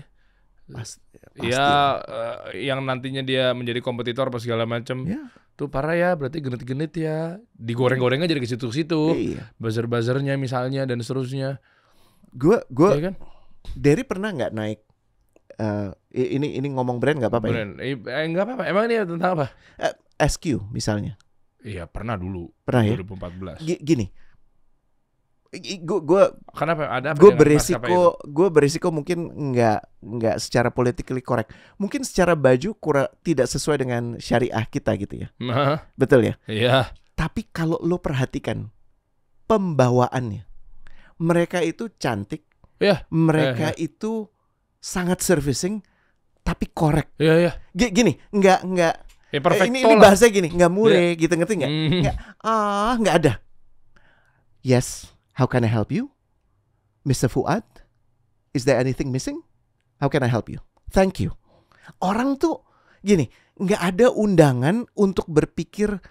Pasti, Ya, uh, yang nantinya dia menjadi kompetitor apa segala macem. Ya. Tuh parah ya, berarti genit-genit ya. Digoreng-goreng aja dari situ-situ. Iya. Buzzer-buzzernya misalnya dan seterusnya. Gue gue ya kan? Derry pernah nggak naik uh, ini ini ngomong brand nggak apa-apa ya? Eh, eh, nggak apa-apa. Emang ini tentang apa? Uh, eh, SQ misalnya. Iya pernah dulu. Pernah ya. 2014. G gini. Gue gue kenapa ada gue berisiko gue berisiko mungkin nggak nggak secara politically correct mungkin secara baju kurang tidak sesuai dengan syariah kita gitu ya nah, betul ya iya tapi kalau lo perhatikan pembawaannya mereka itu cantik Iya. mereka ya. itu sangat servicing tapi korek. Iya iya. Gini, nggak nggak. Ya, eh, ini, ini bahasa gini, nggak mure yeah. Iya. gitu ngerti nggak? Hmm. Nggak ah nggak ada. Yes, how can I help you, Mr. Fuad? Is there anything missing? How can I help you? Thank you. Orang tuh gini, nggak ada undangan untuk berpikir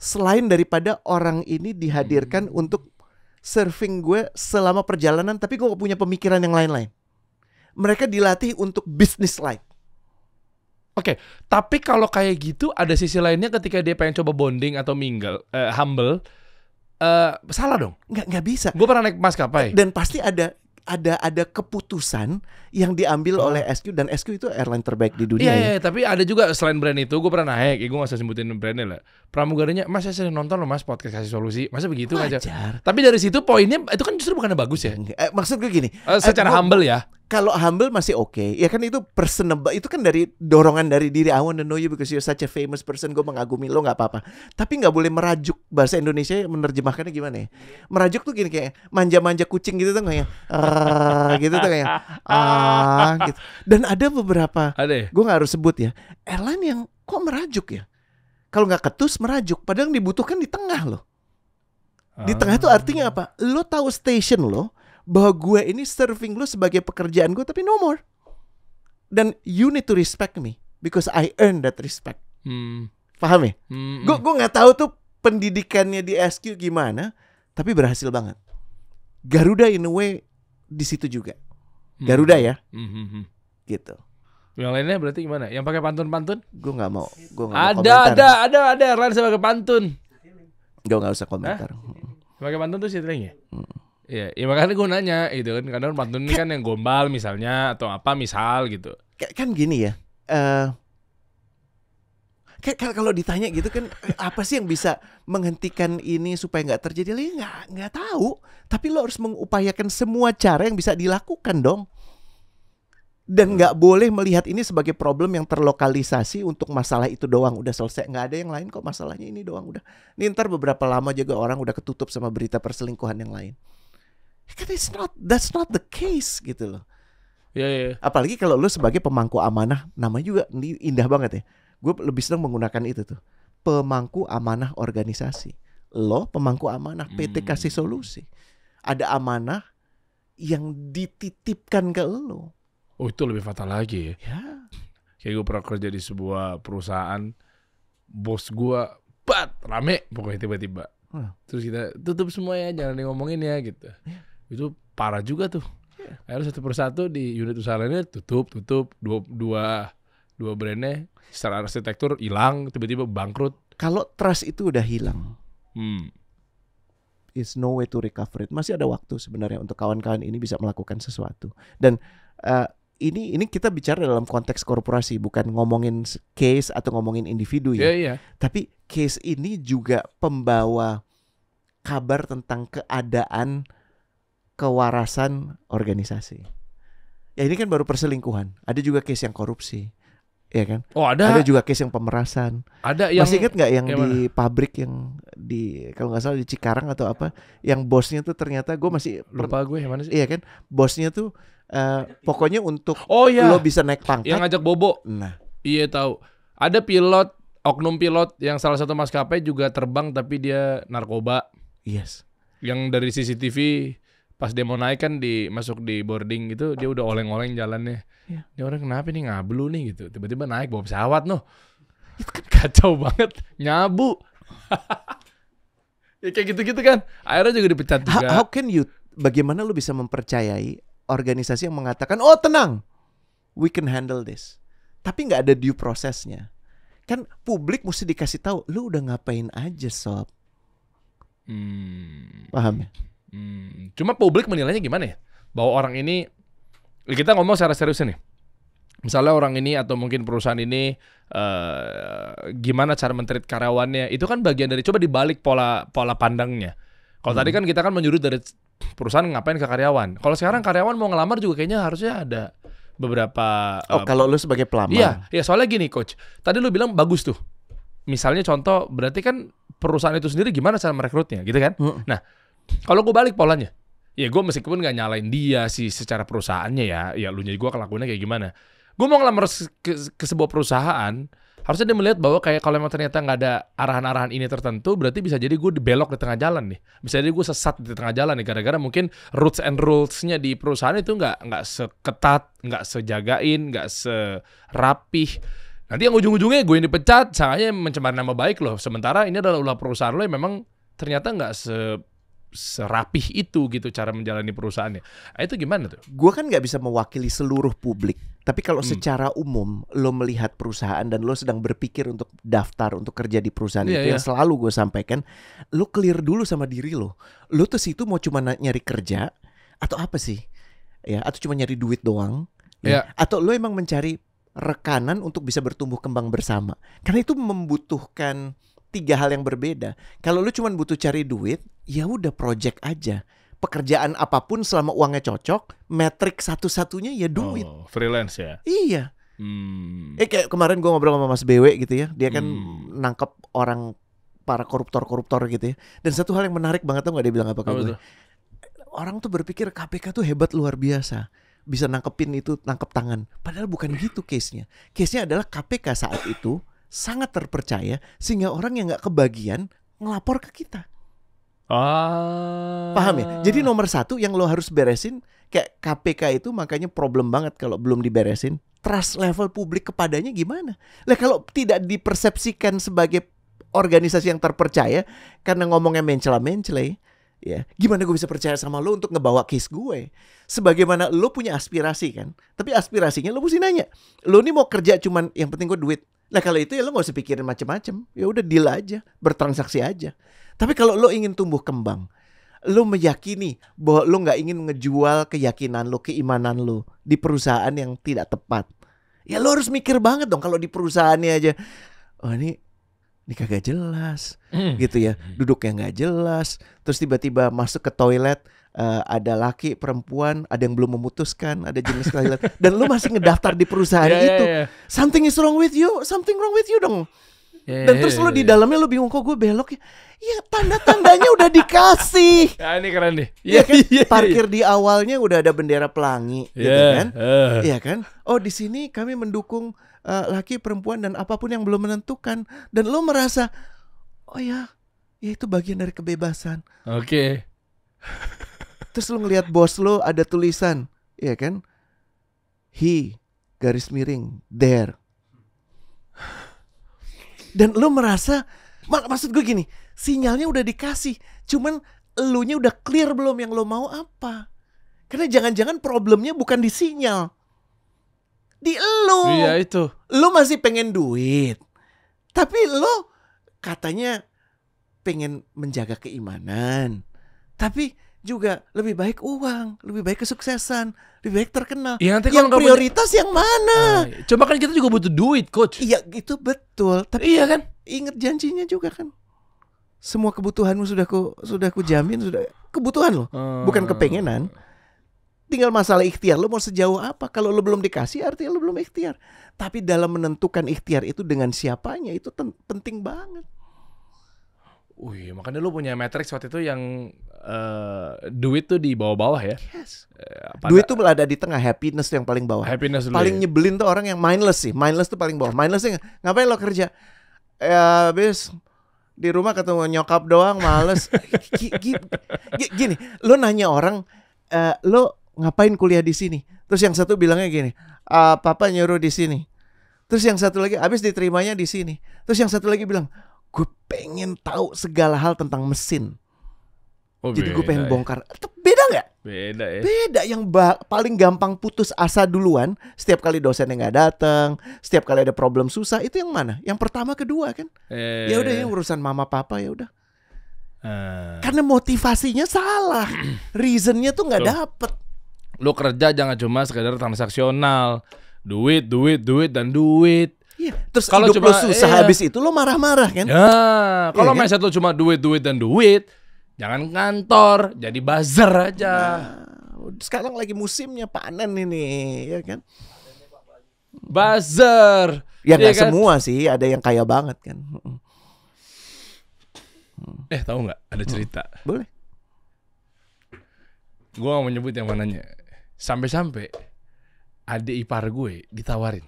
selain daripada orang ini dihadirkan hmm. untuk serving gue selama perjalanan, tapi gue gak punya pemikiran yang lain-lain mereka dilatih untuk business like. Oke, okay, tapi kalau kayak gitu ada sisi lainnya ketika dia pengen coba bonding atau mingle, uh, humble, uh, salah dong? Nggak nggak bisa. Gue pernah naik maskapai. Dan pasti ada ada ada keputusan yang diambil oh. oleh SQ dan SQ itu airline terbaik di dunia. Iya, yeah, ya. Yeah, tapi ada juga selain brand itu, gue pernah naik, gue gak usah sebutin brandnya lah. Pramugarnya, mas saya sering nonton loh mas podcast kasih solusi, masa begitu Wajar. aja. Tapi dari situ poinnya itu kan justru bukannya bagus ya? Eh, maksud gue gini. Uh, secara eh, gua, humble ya kalau humble masih oke okay. ya kan itu personable itu kan dari dorongan dari diri I want to know you because you're such a famous person gue mengagumi lo nggak apa-apa tapi nggak boleh merajuk bahasa Indonesia menerjemahkannya gimana ya merajuk tuh gini kayak manja-manja kucing gitu tuh kayak ya? ah, gitu tuh kayak ya? ah gitu dan ada beberapa ya? gue nggak harus sebut ya airline yang kok merajuk ya kalau nggak ketus merajuk padahal dibutuhkan di tengah loh di tengah itu artinya apa lo tahu station lo bahwa gue ini serving lu sebagai pekerjaan gue tapi no more dan you need to respect me because I earn that respect hmm. paham ya hmm. gue hmm. gue nggak tahu tuh pendidikannya di SQ gimana tapi berhasil banget Garuda in a way di situ juga hmm. Garuda ya hmm, hmm. gitu yang lainnya berarti gimana? Yang pakai pantun-pantun? Gue nggak mau. Gue nggak ada, ada, ada, ada, yang Lain sebagai pantun. Gue nggak usah komentar. Hah? Sebagai pantun tuh sih ya? Hmm. Iya, ya makanya gue nanya gitu kan karena pantun ini kan, kan yang gombal misalnya atau apa misal gitu. Kan gini ya. Uh, kan kalau ditanya gitu kan apa sih yang bisa menghentikan ini supaya nggak terjadi lagi nggak nggak tahu tapi lo harus mengupayakan semua cara yang bisa dilakukan dong dan iya. nggak hmm. boleh melihat ini sebagai problem yang terlokalisasi untuk masalah itu doang udah selesai nggak ada yang lain kok masalahnya ini doang udah Nih ntar beberapa lama juga orang udah ketutup sama berita perselingkuhan yang lain Kan it's not that's not the case gitu loh. Ya, ya, ya. Apalagi kalau lu sebagai pemangku amanah, nama juga indah banget ya. Gue lebih senang menggunakan itu tuh. Pemangku amanah organisasi. Lo pemangku amanah PT hmm. kasih solusi. Ada amanah yang dititipkan ke lo. Oh itu lebih fatal lagi ya. ya. Kayak gue pernah kerja di sebuah perusahaan, bos gue bat rame pokoknya tiba-tiba. Hmm. Terus kita tutup semua ya, jangan ngomongin ya gitu. yeah itu parah juga tuh akhirnya satu persatu di unit usaha lainnya tutup tutup dua dua dua brandnya secara arsitektur hilang tiba-tiba bangkrut kalau trust itu udah hilang hmm. is no way to recover it masih ada waktu sebenarnya untuk kawan-kawan ini bisa melakukan sesuatu dan uh, ini ini kita bicara dalam konteks korporasi bukan ngomongin case atau ngomongin individu ya. Yeah, yeah. Tapi case ini juga pembawa kabar tentang keadaan kewarasan organisasi. Ya ini kan baru perselingkuhan. Ada juga case yang korupsi. Ya kan? Oh, ada. Ada juga case yang pemerasan. Ada yang Masih ingat nggak yang, yang di mana? pabrik yang di kalau nggak salah di Cikarang atau apa, yang bosnya tuh ternyata gue masih lupa gue yang mana sih? Iya kan? Bosnya tuh uh, pokoknya untuk oh, iya. lo bisa naik pangkat. Yang ngajak bobo. Nah. Iya tahu. Ada pilot oknum pilot yang salah satu maskapai juga terbang tapi dia narkoba. Yes. Yang dari CCTV pas dia mau naik kan di masuk di boarding gitu dia udah oleng-oleng jalannya yeah. ini orang kenapa nih ngablu nih gitu tiba-tiba naik bawa pesawat noh itu kan kacau banget nyabu ya kayak gitu-gitu kan akhirnya juga dipecat juga how, how can you bagaimana lu bisa mempercayai organisasi yang mengatakan oh tenang we can handle this tapi nggak ada due prosesnya kan publik mesti dikasih tahu lu udah ngapain aja sob hmm. paham ya Hmm, cuma publik menilainya gimana ya? Bahwa orang ini ya kita ngomong secara serius nih. Misalnya orang ini atau mungkin perusahaan ini uh, gimana cara menterit karyawannya? Itu kan bagian dari coba dibalik pola pola pandangnya. Kalau hmm. tadi kan kita kan menyuruh dari perusahaan ngapain ke karyawan. Kalau sekarang karyawan mau ngelamar juga kayaknya harusnya ada beberapa Oh, eh, kalau lu sebagai pelamar. Iya, iya soalnya gini coach. Tadi lu bilang bagus tuh. Misalnya contoh berarti kan perusahaan itu sendiri gimana cara merekrutnya gitu kan? Hmm. Nah, kalau gue balik polanya, ya gue meskipun gak nyalain dia sih secara perusahaannya ya, ya lu jadi gue kelakuannya kayak gimana. Gue mau ngelamar ke, ke sebuah perusahaan, harusnya dia melihat bahwa kayak kalau emang ternyata nggak ada arahan-arahan ini tertentu berarti bisa jadi gue dibelok di tengah jalan nih bisa jadi gue sesat di tengah jalan nih gara-gara mungkin roots and rules-nya di perusahaan itu nggak nggak seketat nggak sejagain nggak serapih nanti yang ujung-ujungnya gue yang dipecat salahnya mencemar nama baik loh sementara ini adalah ulah perusahaan lo yang memang ternyata nggak se serapih itu gitu cara menjalani perusahaannya. Ah, itu gimana tuh? Gua kan nggak bisa mewakili seluruh publik. Tapi kalau hmm. secara umum lo melihat perusahaan dan lo sedang berpikir untuk daftar untuk kerja di perusahaan yeah, itu yeah. yang selalu gue sampaikan, lo clear dulu sama diri lo. Lo tuh situ mau cuma nyari kerja atau apa sih? Ya, atau cuma nyari duit doang? Yeah. Iya. Atau lo emang mencari rekanan untuk bisa bertumbuh kembang bersama? Karena itu membutuhkan tiga hal yang berbeda. Kalau lu cuma butuh cari duit, ya udah project aja. Pekerjaan apapun selama uangnya cocok, metrik satu-satunya ya duit. Oh, freelance ya? Iya. Hmm. Eh kayak kemarin gue ngobrol sama Mas BW gitu ya, dia kan hmm. nangkep orang para koruptor-koruptor gitu ya. Dan satu hal yang menarik banget tuh gak dia bilang apa ke gue. Orang tuh berpikir KPK tuh hebat luar biasa bisa nangkepin itu nangkep tangan. Padahal bukan gitu case-nya. Case-nya adalah KPK saat itu sangat terpercaya sehingga orang yang nggak kebagian ngelapor ke kita. Ah. Paham ya? Jadi nomor satu yang lo harus beresin kayak KPK itu makanya problem banget kalau belum diberesin. Trust level publik kepadanya gimana? Lah kalau tidak dipersepsikan sebagai organisasi yang terpercaya karena ngomongnya mencela-mencela ya gimana gue bisa percaya sama lo untuk ngebawa case gue sebagaimana lo punya aspirasi kan tapi aspirasinya lo mesti nanya lo nih mau kerja cuman yang penting gue duit Nah kalau itu ya lo gak usah pikirin macem-macem. Ya udah deal aja, bertransaksi aja. Tapi kalau lo ingin tumbuh kembang, lo meyakini bahwa lo gak ingin ngejual keyakinan lo, keimanan lo di perusahaan yang tidak tepat. Ya lo harus mikir banget dong kalau di perusahaannya aja. Oh ini ini kagak jelas mm. gitu ya duduknya nggak jelas terus tiba-tiba masuk ke toilet uh, ada laki perempuan ada yang belum memutuskan ada jenis kelahiran dan lu masih ngedaftar di perusahaan yeah, itu yeah, yeah. something is wrong with you something wrong with you dong yeah, dan terus yeah, di dalamnya lu bingung kok gue belok ya ya tanda tandanya udah dikasih nah, ini keren nih. ya, kan iya, iya. parkir di awalnya udah ada bendera pelangi yeah, gitu kan eh. Iya uh. kan oh di sini kami mendukung uh, laki perempuan dan apapun yang belum menentukan dan lu merasa oh ya ya itu bagian dari kebebasan oke okay. Terus lu ngelihat bos lu ada tulisan, ya kan? He garis miring there. Dan lu merasa mak maksud gue gini, sinyalnya udah dikasih, cuman elunya udah clear belum yang lo mau apa? Karena jangan-jangan problemnya bukan di sinyal. Di elu. Iya itu. Lu masih pengen duit. Tapi lu katanya pengen menjaga keimanan. Tapi juga lebih baik uang, lebih baik kesuksesan, lebih baik terkenal. Ya, nanti yang prioritas punya... yang mana? Ay, ah, iya. coba kan kita juga butuh duit, coach. Iya, itu betul. Tapi iya kan? Ingat janjinya juga kan. Semua kebutuhanmu sudah ku sudah ku jamin sudah kebutuhan loh, hmm. bukan kepengenan. Tinggal masalah ikhtiar lo mau sejauh apa. Kalau lo belum dikasih artinya lo belum ikhtiar. Tapi dalam menentukan ikhtiar itu dengan siapanya itu penting banget. Wih, makanya lo punya matrix waktu itu yang Eh, duit tuh di bawah-bawah ya. Yes. Eh, Pada, duit tuh ada di tengah, happiness tuh yang paling bawah. Happiness dulu paling ya. nyebelin tuh orang yang mindless sih. Mindless tuh paling bawah. Mindless sih ngapain lo kerja? Ya habis di rumah ketemu nyokap doang, males. gini, gini, lo nanya orang, uh, lo ngapain kuliah di sini? Terus yang satu bilangnya gini, uh, papa nyuruh di sini. Terus yang satu lagi habis diterimanya di sini. Terus yang satu lagi bilang, gue pengen tahu segala hal tentang mesin. Oh, Jadi gue pengen ya. bongkar. Beda nggak? Beda ya. Beda yang paling gampang putus asa duluan. Setiap kali dosennya nggak datang, setiap kali ada problem susah itu yang mana? Yang pertama kedua kan? Eh. Ya udah ya urusan mama papa ya udah. Eh. Karena motivasinya salah, reasonnya tuh nggak dapet. Lo kerja jangan cuma sekedar transaksional, duit, duit, duit dan duit. Iya. Terus kalau cuma susah iya. habis itu lo marah-marah kan? Ya, kalau iya, kan? mindset lo cuma duit, duit dan duit, Jangan kantor, jadi bazar aja. Nah, sekarang lagi musimnya panen ini, ya kan? Bazar. Ya nggak ya kan? semua sih, ada yang kaya banget kan. Eh tahu nggak? Ada cerita. Hmm. Boleh. Gue mau nyebut yang mananya. Sampai-sampai adik ipar gue ditawarin.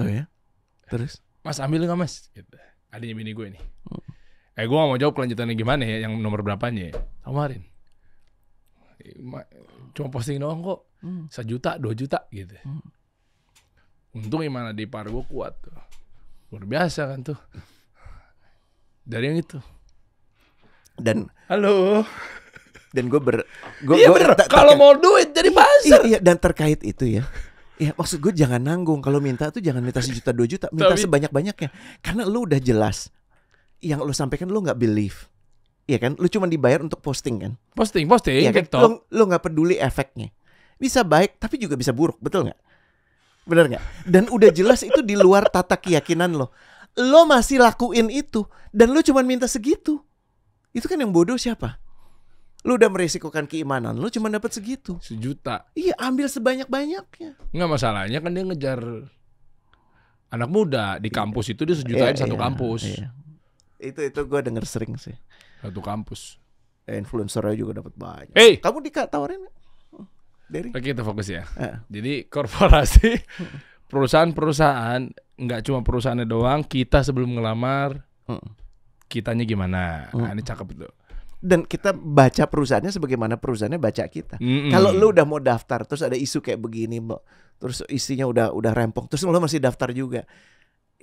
Oh ya? Terus? Mas ambil nggak mas? Adanya gitu. Adiknya bini gue nih. Hmm Eh gue gak mau jawab kelanjutannya gimana ya, yang nomor berapanya ya. Eh, cuma posting doang kok, hmm. sejuta, dua juta gitu. Hmm. Untung di par gue kuat tuh. Luar biasa kan tuh. Dari yang itu. Dan halo. Dan gue ber gua, iya, ber, kalau mau duit jadi pasar. Iya, iya, dan terkait itu ya. Ya maksud gue jangan nanggung kalau minta tuh jangan minta sejuta dua juta minta sebanyak banyaknya karena lu udah jelas yang lo sampaikan lo nggak believe. Iya kan? Lu cuma dibayar untuk posting kan? Posting, posting, iya kan? Lo, Lu, gak peduli efeknya. Bisa baik, tapi juga bisa buruk, betul nggak? Bener nggak? Dan udah jelas itu di luar tata keyakinan lo. Lo masih lakuin itu, dan lo cuma minta segitu. Itu kan yang bodoh siapa? Lu udah merisikokan keimanan, lu cuma dapat segitu. Sejuta. Iya, ambil sebanyak-banyaknya. Nggak masalahnya kan dia ngejar anak muda di iya, kampus itu dia sejuta iya, di satu iya, kampus. Iya itu itu gue denger sering sih satu kampus eh, influencer influencernya juga dapat banyak hey! kamu dikatawarin dari oke kita fokus ya uh. jadi korporasi perusahaan-perusahaan nggak cuma perusahaannya doang kita sebelum ngelamar uh. kitanya gimana uh. nah, hmm. ini cakep tuh dan kita baca perusahaannya sebagaimana perusahaannya baca kita. Mm -hmm. Kalau lu udah mau daftar terus ada isu kayak begini, terus isinya udah udah rempong, terus lu masih daftar juga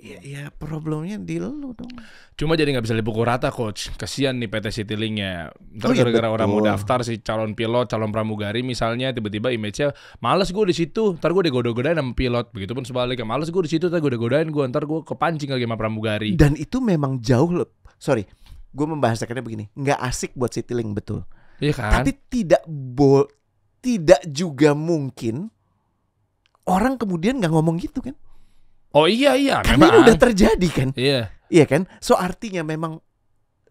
Iya. Ya, ya problemnya di lu dong. Cuma jadi nggak bisa dipukul rata coach. Kasihan nih PT Citylinknya. Terus Ntar oh, iya, gara-gara orang mau daftar si calon pilot, calon pramugari misalnya tiba-tiba image-nya males gue di situ, ntar gue digoda-godain sama pilot. Begitupun sebaliknya, males gue di situ, ntar gue digodain gue, ntar gue kepancing lagi sama pramugari. Dan itu memang jauh, loh sorry, gue membahasakannya begini, nggak asik buat Citylink betul. Iya kan? Tapi tidak bo tidak juga mungkin orang kemudian nggak ngomong gitu kan? Oh iya iya. Karena memang. ini udah terjadi kan. Iya. Iya kan. So artinya memang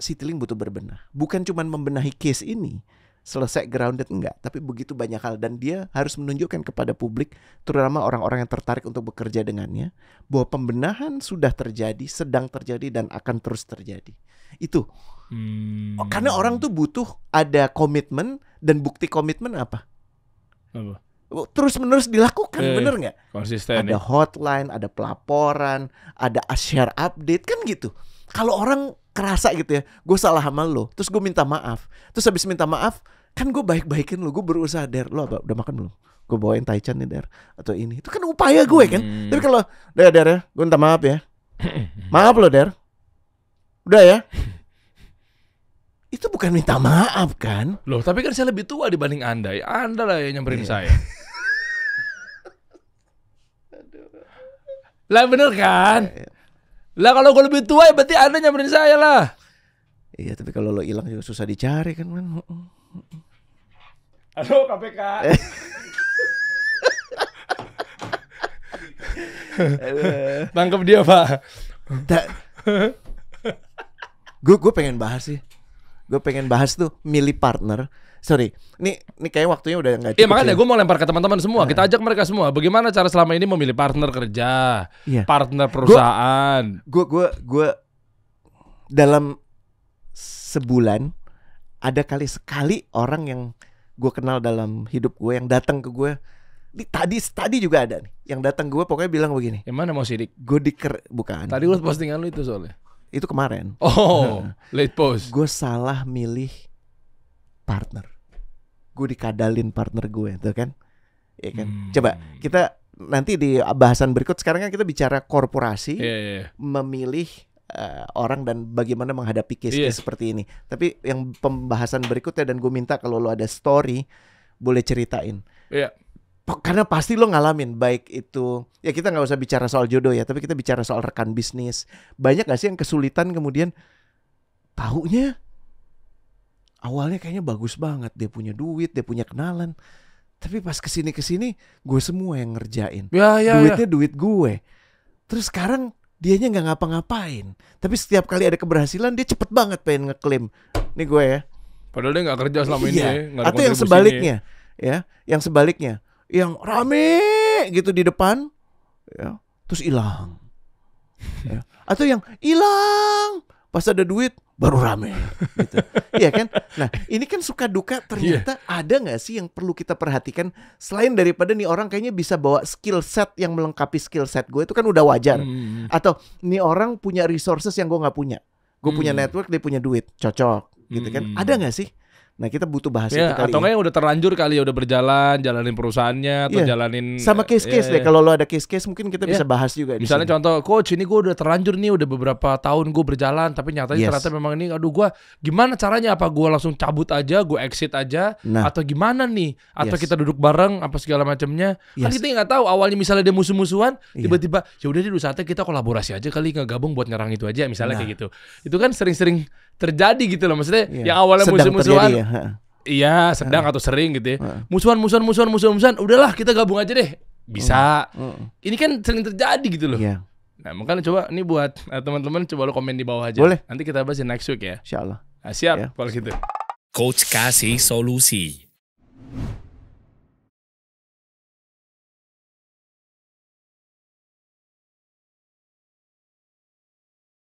Citylink butuh berbenah. Bukan cuma membenahi case ini selesai grounded enggak, tapi begitu banyak hal dan dia harus menunjukkan kepada publik, terutama orang-orang yang tertarik untuk bekerja dengannya, bahwa pembenahan sudah terjadi, sedang terjadi dan akan terus terjadi. Itu. Hmm. Karena orang tuh butuh ada komitmen dan bukti komitmen apa? Apa? terus menerus dilakukan yeah, bener nggak konsisten ada ya. hotline ada pelaporan ada share update kan gitu kalau orang kerasa gitu ya gue salah sama lo terus gue minta maaf terus habis minta maaf kan gue baik baikin lo gue berusaha der lo apa, udah makan belum gue bawain taichan nih der atau ini itu kan upaya gue kan hmm. tapi kalau der der ya gue minta maaf ya maaf lo der udah ya itu bukan minta maaf kan? Loh, tapi kan saya lebih tua dibanding Anda ya. Anda lah yang nyamperin yeah. saya. Lah bener kan? Iya, iya. Lah kalau gue lebih tua ya berarti Anda nyamperin saya lah. Iya, tapi kalau lo hilang juga susah dicari kan, man. Halo KPK. Eh. Tangkap dia, Pak. Da- gue gue pengen bahas sih. Gue pengen bahas tuh milih partner sorry ini ini kayak waktunya udah nggak Iya makanya ya. gue mau lempar ke teman-teman semua. Kita iya. ajak mereka semua. Bagaimana cara selama ini memilih partner kerja, yeah. partner perusahaan. Gue gue gue dalam sebulan ada kali sekali orang yang gue kenal dalam hidup gue yang datang ke gue di tadi tadi juga ada nih yang datang gue pokoknya bilang begini yang mana mau sidik gue diker bukan tadi lu postingan lu itu soalnya itu kemarin oh late post gue salah milih partner gue dikadalin partner gue tuh kan ya kan hmm. coba kita nanti di bahasan berikut sekarang kan kita bicara korporasi yeah, yeah, iya. memilih uh, orang dan bagaimana menghadapi case-case yeah. seperti ini tapi yang pembahasan berikutnya dan gue minta kalau lo ada story boleh ceritain yeah. karena pasti lo ngalamin baik itu ya kita nggak usah bicara soal jodoh ya tapi kita bicara soal rekan bisnis banyak gak sih yang kesulitan kemudian tahunya awalnya kayaknya bagus banget dia punya duit dia punya kenalan tapi pas kesini kesini gue semua yang ngerjain ya, ya, ya. duitnya ya. duit gue terus sekarang dianya nggak ngapa-ngapain tapi setiap kali ada keberhasilan dia cepet banget pengen ngeklaim nih gue ya padahal dia nggak kerja selama iya. ini ya, atau yang sebaliknya ya yang sebaliknya yang rame gitu di depan ya terus hilang ya. atau yang hilang pas ada duit baru rame gitu. Iya kan? Nah, ini kan suka duka ternyata yeah. ada nggak sih yang perlu kita perhatikan selain daripada nih orang kayaknya bisa bawa skill set yang melengkapi skill set gue itu kan udah wajar. Hmm. Atau nih orang punya resources yang gue nggak punya. Gue hmm. punya network, dia punya duit, cocok gitu kan. Hmm. Ada nggak sih Nah kita butuh bahas yeah, itu kali. Atau ya. nggak yang udah terlanjur kali ya udah berjalan, jalanin perusahaannya atau yeah. jalanin sama case-case yeah, deh. Iya. Kalau lo ada case-case mungkin kita yeah. bisa bahas juga. Misalnya disini. contoh, coach ini gue udah terlanjur nih udah beberapa tahun gue berjalan, tapi nyatanya yes. ternyata memang ini, aduh gue gimana caranya? Apa gue langsung cabut aja, gue exit aja, nah. atau gimana nih? Atau yes. kita duduk bareng apa segala macamnya? Kan yes. Kan kita nggak tahu. Awalnya misalnya dia musuh-musuhan, iya. tiba-tiba yeah. ya udah deh saatnya kita kolaborasi aja kali ngegabung buat nyerang itu aja, misalnya nah. kayak gitu. Itu kan sering-sering terjadi gitu loh maksudnya yeah. yang awalnya musuh-musuhan ya. iya sedang atau sering gitu ya musuhan musuhan musuhan musuhan musuhan udahlah kita gabung aja deh bisa hmm. Hmm. ini kan sering terjadi gitu loh yeah. nah mungkin coba ini buat eh, teman-teman coba lo komen di bawah aja boleh nanti kita bahas di next week ya insyaallah nah, siap yeah. kalau gitu coach kasih solusi